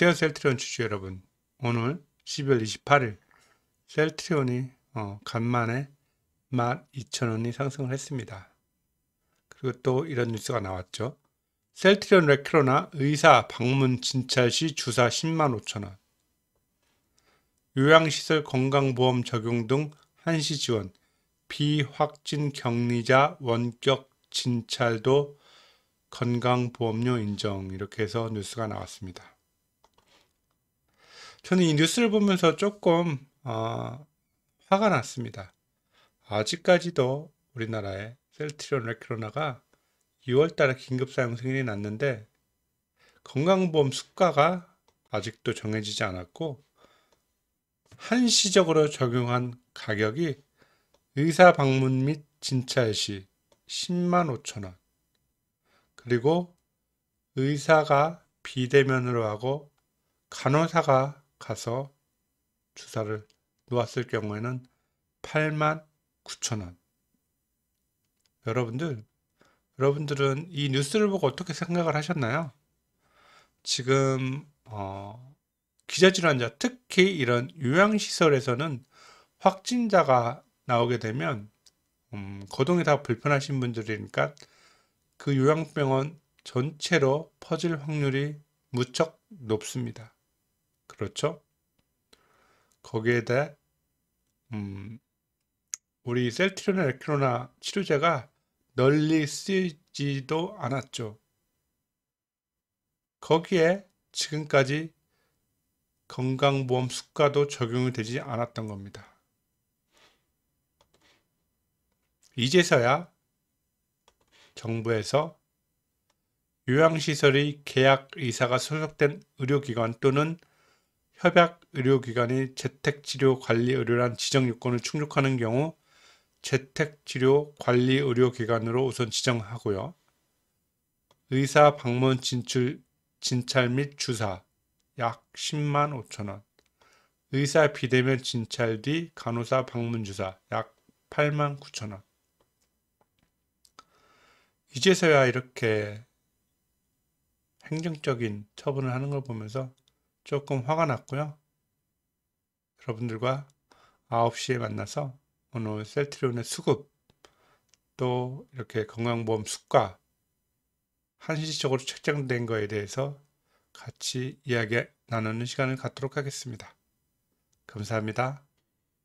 안녕하세요 셀트리온 주주 여러분 오늘 12월 28일 셀트리온이 어, 간만에 12,000원이 상승을 했습니다 그리고 또 이런 뉴스가 나왔죠 셀트리온 레크로나 의사 방문 진찰 시 주사 10만 5천원 요양시설 건강보험 적용 등 한시 지원 비확진 격리자 원격 진찰도 건강보험료 인정 이렇게 해서 뉴스가 나왔습니다. 저는 이 뉴스를 보면서 조금 어, 화가 났습니다. 아직까지도 우리나라에 셀트리온 레크로나가 6월달에 긴급 사용 승인이 났는데 건강보험 수가가 아직도 정해지지 않았고 한시적으로 적용한 가격이 의사 방문 및 진찰 시 10만 5천 원 그리고 의사가 비대면으로 하고 간호사가 가서 주사를 놓았을 경우에는 8만 9천 원. 여러분들, 여러분들은 이 뉴스를 보고 어떻게 생각을 하셨나요? 지금 어, 기저질환자, 특히 이런 요양시설에서는 확진자가 나오게 되면 음, 거동이 다 불편하신 분들이니까 그 요양병원 전체로 퍼질 확률이 무척 높습니다. 그렇죠? 거기에 대해 음, 우리 셀트리온엘레로나 치료제가 널리 쓰이지도 않았죠. 거기에 지금까지 건강보험 수가도 적용이 되지 않았던 겁니다. 이제서야 정부에서 요양시설의 계약 의사가 소속된 의료기관 또는 협약 의료기관이 재택치료 관리 의료란 지정 요건을 충족하는 경우 재택치료 관리 의료기관으로 우선 지정하고요. 의사 방문 진출, 진찰 및 주사 약 10만 5천원 의사 비대면 진찰 뒤 간호사 방문 주사 약 8만 9천원 이제서야 이렇게 행정적인 처분을 하는 걸 보면서 조금 화가 났고요. 여러분들과 9시에 만나서 오늘 셀트리온의 수급 또 이렇게 건강보험 수가 한시적으로 책정된 거에 대해서 같이 이야기 나누는 시간을 갖도록 하겠습니다. 감사합니다.